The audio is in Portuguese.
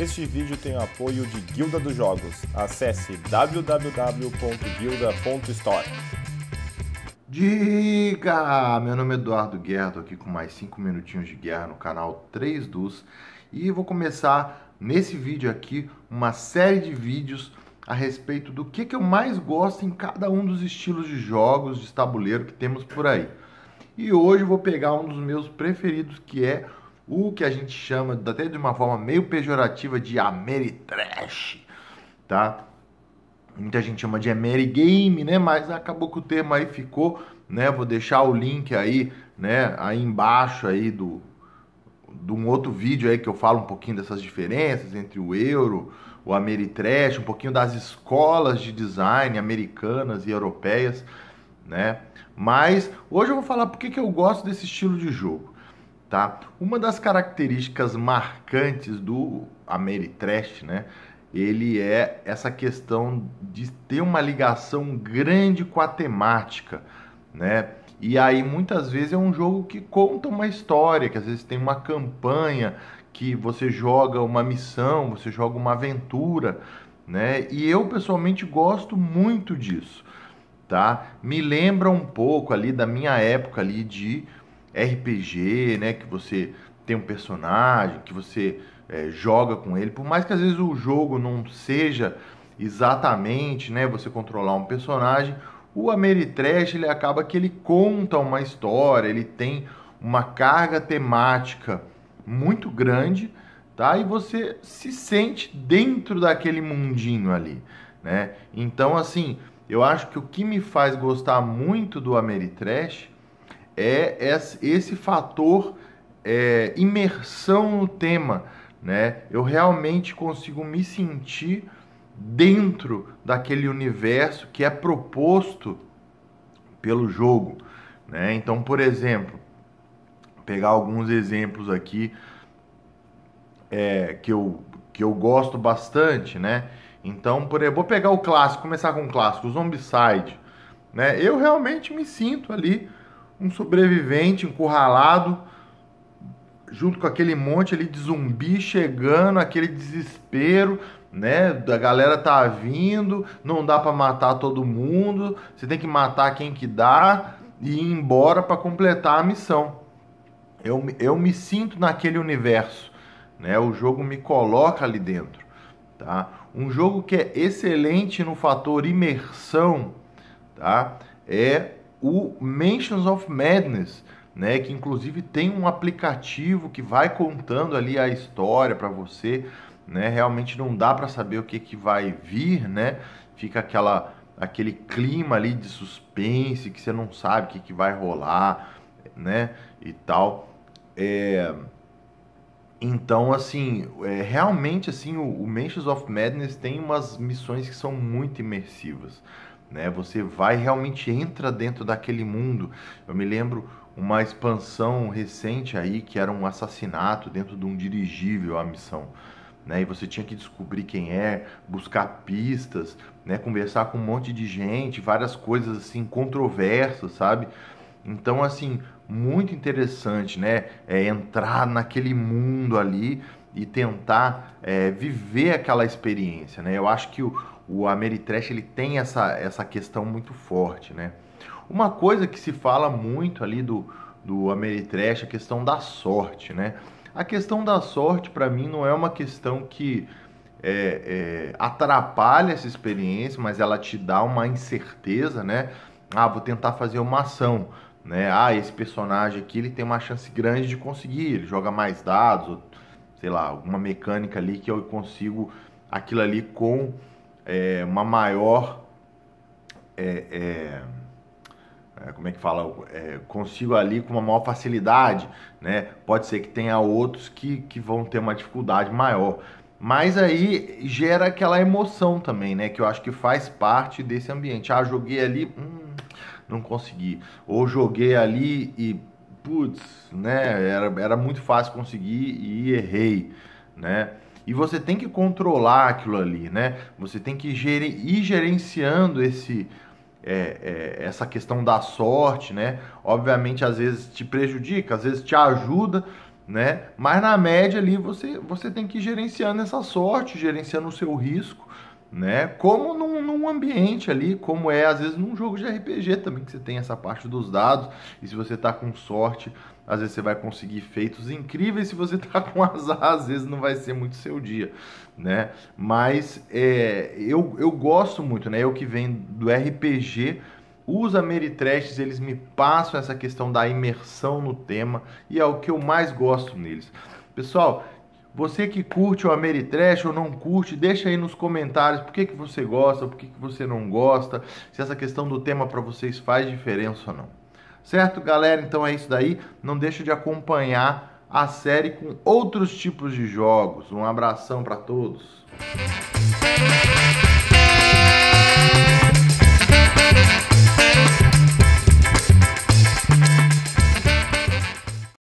Este vídeo tem o apoio de Guilda dos Jogos. Acesse www.guilda.store. Diga! Meu nome é Eduardo Guerra, estou aqui com mais 5 minutinhos de guerra no canal 3 dos e vou começar nesse vídeo aqui uma série de vídeos a respeito do que, que eu mais gosto em cada um dos estilos de jogos de tabuleiro que temos por aí. E hoje vou pegar um dos meus preferidos que é o que a gente chama até de uma forma meio pejorativa de Ameritrash, tá? Muita gente chama de Amerigame, né? Mas acabou que o termo aí ficou, né? Vou deixar o link aí, né? Aí embaixo aí do de um outro vídeo aí que eu falo um pouquinho dessas diferenças entre o euro, o Ameritrash, um pouquinho das escolas de design americanas e europeias, né? Mas hoje eu vou falar porque que eu gosto desse estilo de jogo tá? Uma das características marcantes do Ameritrash, né? Ele é essa questão de ter uma ligação grande com a temática, né? E aí muitas vezes é um jogo que conta uma história, que às vezes tem uma campanha, que você joga uma missão, você joga uma aventura, né? E eu pessoalmente gosto muito disso, tá? Me lembra um pouco ali da minha época ali de RPG, né? Que você tem um personagem, que você é, joga com ele. Por mais que às vezes o jogo não seja exatamente, né? Você controlar um personagem, o Ameritrash ele acaba que ele conta uma história, ele tem uma carga temática muito grande, tá? E você se sente dentro daquele mundinho ali, né? Então, assim, eu acho que o que me faz gostar muito do Ameritrash é esse fator é, imersão no tema, né? Eu realmente consigo me sentir dentro daquele universo que é proposto pelo jogo, né? Então, por exemplo, pegar alguns exemplos aqui é, que, eu, que eu gosto bastante, né? Então, por exemplo, vou pegar o clássico, começar com o clássico, o Zombicide, né? Eu realmente me sinto ali um sobrevivente encurralado, junto com aquele monte ali de zumbi chegando, aquele desespero, né? A galera tá vindo, não dá para matar todo mundo, você tem que matar quem que dá e ir embora para completar a missão. Eu, eu me sinto naquele universo, né? O jogo me coloca ali dentro, tá? Um jogo que é excelente no fator imersão, tá? É o Mentions of Madness, né, que inclusive tem um aplicativo que vai contando ali a história para você, né? Realmente não dá para saber o que, que vai vir, né? Fica aquela aquele clima ali de suspense que você não sabe o que, que vai rolar, né? E tal. É... Então, assim, é, realmente assim, o, o Mansions of Madness tem umas missões que são muito imersivas né? Você vai realmente entra dentro daquele mundo. Eu me lembro uma expansão recente aí que era um assassinato dentro de um dirigível a missão. Né, e você tinha que descobrir quem é, buscar pistas, né, conversar com um monte de gente, várias coisas assim controversas, sabe? Então assim, muito interessante, né? É entrar naquele mundo ali e tentar é, viver aquela experiência, né? Eu acho que o, o Ameritrash ele tem essa, essa questão muito forte, né? Uma coisa que se fala muito ali do, do Ameritrash é a questão da sorte, né? A questão da sorte, para mim, não é uma questão que é, é, atrapalha essa experiência, mas ela te dá uma incerteza, né? Ah, vou tentar fazer uma ação, né? Ah, esse personagem aqui ele tem uma chance grande de conseguir, ele joga mais dados, ou, sei lá, alguma mecânica ali que eu consigo aquilo ali com é, uma maior. É, é, é, como é que fala? É, consigo ali com uma maior facilidade, né? Pode ser que tenha outros que, que vão ter uma dificuldade maior. Mas aí gera aquela emoção também, né? Que eu acho que faz parte desse ambiente. Ah, joguei ali, hum, não consegui. Ou joguei ali e, putz, né? Era, era muito fácil conseguir e errei, né? e você tem que controlar aquilo ali, né? Você tem que ir gerenciando esse é, é, essa questão da sorte, né? Obviamente, às vezes te prejudica, às vezes te ajuda, né? Mas na média ali você, você tem que ir gerenciando essa sorte, gerenciando o seu risco, né? Como num, num, ambiente ali, como é às vezes num jogo de RPG também, que você tem essa parte dos dados, e se você tá com sorte, às vezes você vai conseguir feitos incríveis, se você tá com azar, às vezes não vai ser muito seu dia, né? Mas é, eu, eu gosto muito, né? Eu que venho do RPG, os Ameritrashes eles me passam essa questão da imersão no tema, e é o que eu mais gosto neles. Pessoal, você que curte o Ameritrash ou não curte, deixa aí nos comentários por que, que você gosta, por que, que você não gosta, se essa questão do tema para vocês faz diferença ou não. Certo, galera? Então é isso daí. Não deixa de acompanhar a série com outros tipos de jogos. Um abração para todos.